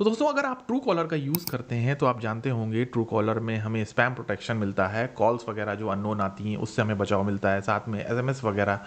तो दोस्तों अगर आप ट्रू कॉलर का यूज़ करते हैं तो आप जानते होंगे ट्रू कॉलर में हमें स्पैम प्रोटेक्शन मिलता है कॉल्स वगैरह जो अननोन आती हैं उससे हमें बचाव मिलता है साथ में एस वगैरह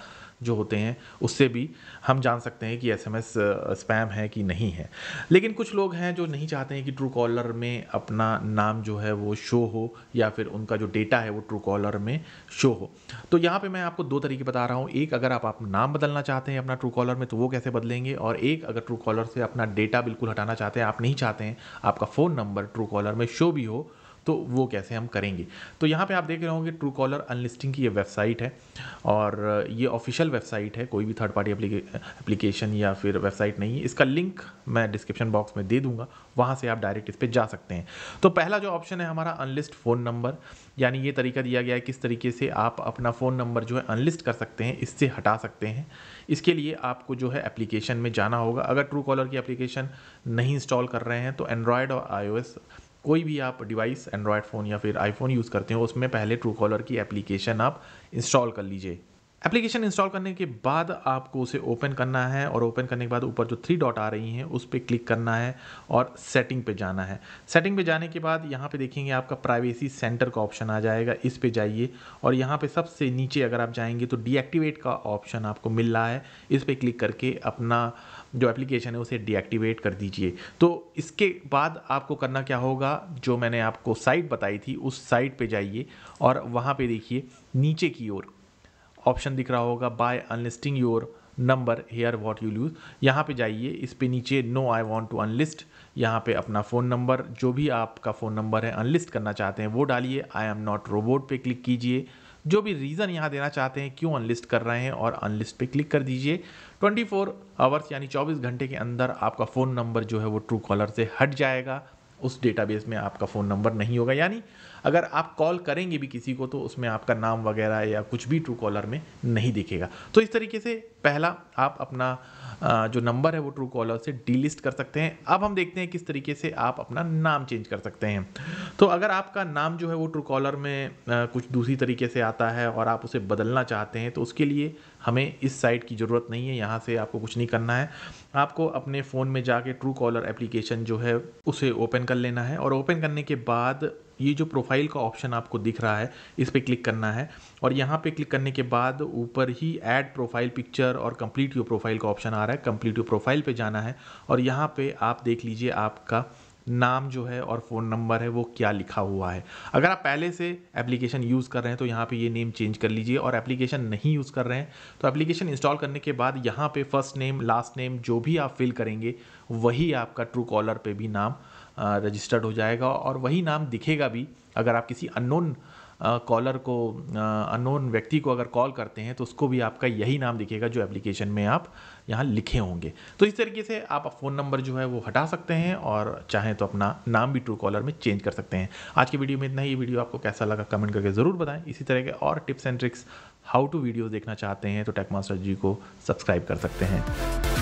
जो होते हैं उससे भी हम जान सकते हैं कि एस एम एस स्पैम है कि नहीं है लेकिन कुछ लोग हैं जो नहीं चाहते हैं कि ट्रू कॉलर में अपना नाम जो है वो शो हो या फिर उनका जो डेटा है वो ट्रू कॉलर में शो हो तो यहाँ पे मैं आपको दो तरीके बता रहा हूँ एक अगर आप अपना नाम बदलना चाहते हैं अपना ट्रू कॉलर में तो वो कैसे बदलेंगे और एक अगर ट्रू कॉलर से अपना डेटा बिल्कुल हटाना चाहते हैं आप नहीं चाहते हैं आपका फ़ोन नंबर ट्रू कॉलर में शो भी हो तो वो कैसे हम करेंगे तो यहाँ पे आप देख रहे होंगे ट्रू कॉलर अनलिस्टिंग की ये वेबसाइट है और ये ऑफिशियल वेबसाइट है कोई भी थर्ड पार्टी एप्लीकेशन या फिर वेबसाइट नहीं है इसका लिंक मैं डिस्क्रिप्शन बॉक्स में दे दूंगा वहाँ से आप डायरेक्ट इस पर जा सकते हैं तो पहला जो ऑप्शन है हमारा अनलिस्ट फ़ोन नंबर यानी ये तरीका दिया गया है किस तरीके से आप अपना फ़ोन नंबर जो है अनलिस्ट कर सकते हैं इससे हटा सकते हैं इसके लिए आपको जो है एप्लीकेशन में जाना होगा अगर ट्रू कॉलर की एप्लीकेशन नहीं इंस्टॉल कर रहे हैं तो एंड्रॉयड और आई कोई भी आप डिवाइस एंड्रॉयड फ़ोन या फिर आईफोन यूज़ करते हो उसमें पहले ट्रू कॉलर की एप्लीकेशन आप इंस्टॉल कर लीजिए एप्लीकेशन इंस्टॉल करने के बाद आपको उसे ओपन करना है और ओपन करने के बाद ऊपर जो थ्री डॉट आ रही हैं उस पर क्लिक करना है और सेटिंग पे जाना है सेटिंग पे जाने के बाद यहाँ पे देखेंगे आपका प्राइवेसी सेंटर का ऑप्शन आ जाएगा इस पे जाइए और यहाँ पे सबसे नीचे अगर आप जाएंगे तो डीएक्टिवेट का ऑप्शन आपको मिल रहा है इस पर क्लिक करके अपना जो एप्लीकेशन है उसे डीएक्टिवेट कर दीजिए तो इसके बाद आपको करना क्या होगा जो मैंने आपको साइट बताई थी उस साइट पर जाइए और वहाँ पर देखिए नीचे की ओर ऑप्शन दिख रहा होगा by unlisting your number here what you lose यहाँ पे जाइए इस पे नीचे no I want to unlist यहाँ पे अपना फ़ोन नंबर जो भी आपका फ़ोन नंबर है अनलिस्ट करना चाहते हैं वो डालिए आई एम नॉट रोबोट पे क्लिक कीजिए जो भी रीज़न यहाँ देना चाहते हैं क्यों अनलिस्ट कर रहे हैं और अनलिस्ट पे क्लिक कर दीजिए 24 फोर आवर्स यानी 24 घंटे के अंदर आपका फ़ोन नंबर जो है वो ट्रू कॉलर से हट जाएगा उस डेटाबेस में आपका फ़ोन नंबर नहीं होगा यानी अगर आप कॉल करेंगे भी किसी को तो उसमें आपका नाम वगैरह या कुछ भी ट्रू कॉलर में नहीं दिखेगा तो इस तरीके से पहला आप अपना जो नंबर है वो ट्रू कॉलर से डीलिस्ट कर सकते हैं अब हम देखते हैं किस तरीके से आप अपना नाम चेंज कर सकते हैं तो अगर आपका नाम जो है वो ट्रू कॉलर में कुछ दूसरी तरीके से आता है और आप उसे बदलना चाहते हैं तो उसके लिए हमें इस साइट की ज़रूरत नहीं है यहाँ से आपको कुछ नहीं करना है आपको अपने फ़ोन में जाके ट्रू कॉलर एप्लीकेशन जो है उसे ओपन कर लेना है और ओपन करने के बाद ये जो प्रोफाइल का ऑप्शन आपको दिख रहा है इस पर क्लिक करना है और यहाँ पे क्लिक करने के बाद ऊपर ही ऐड प्रोफाइल पिक्चर और कंप्लीट योर प्रोफाइल का ऑप्शन आ रहा है कंप्लीट योर प्रोफाइल पे जाना है और यहाँ पे आप देख लीजिए आपका नाम जो है और फ़ोन नंबर है वो क्या लिखा हुआ है अगर आप पहले से एप्लीकेशन यूज़ कर रहे हैं तो यहाँ पे ये नेम चेंज कर लीजिए और एप्लीकेशन नहीं यूज़ कर रहे हैं तो एप्लीकेशन इंस्टॉल करने के बाद यहाँ पे फर्स्ट नेम लास्ट नेम जो भी आप फिल करेंगे वही आपका ट्रू कॉलर पे भी नाम रजिस्टर्ड हो जाएगा और वही नाम दिखेगा भी अगर आप किसी अननोन कॉलर को अननोन व्यक्ति को अगर कॉल करते हैं तो उसको भी आपका यही नाम दिखेगा जो एप्लीकेशन में आप यहाँ लिखे होंगे तो इस तरीके से आप फ़ोन नंबर जो है वो हटा सकते हैं और चाहें तो अपना नाम भी ट्रू कॉलर में चेंज कर सकते हैं आज की वीडियो में इतना ही वीडियो आपको कैसा लगा कमेंट करके ज़रूर बताएं इसी तरह के और tips and tricks how to videos देखना चाहते हैं तो टेक मास्टर जी को सब्सक्राइब कर सकते हैं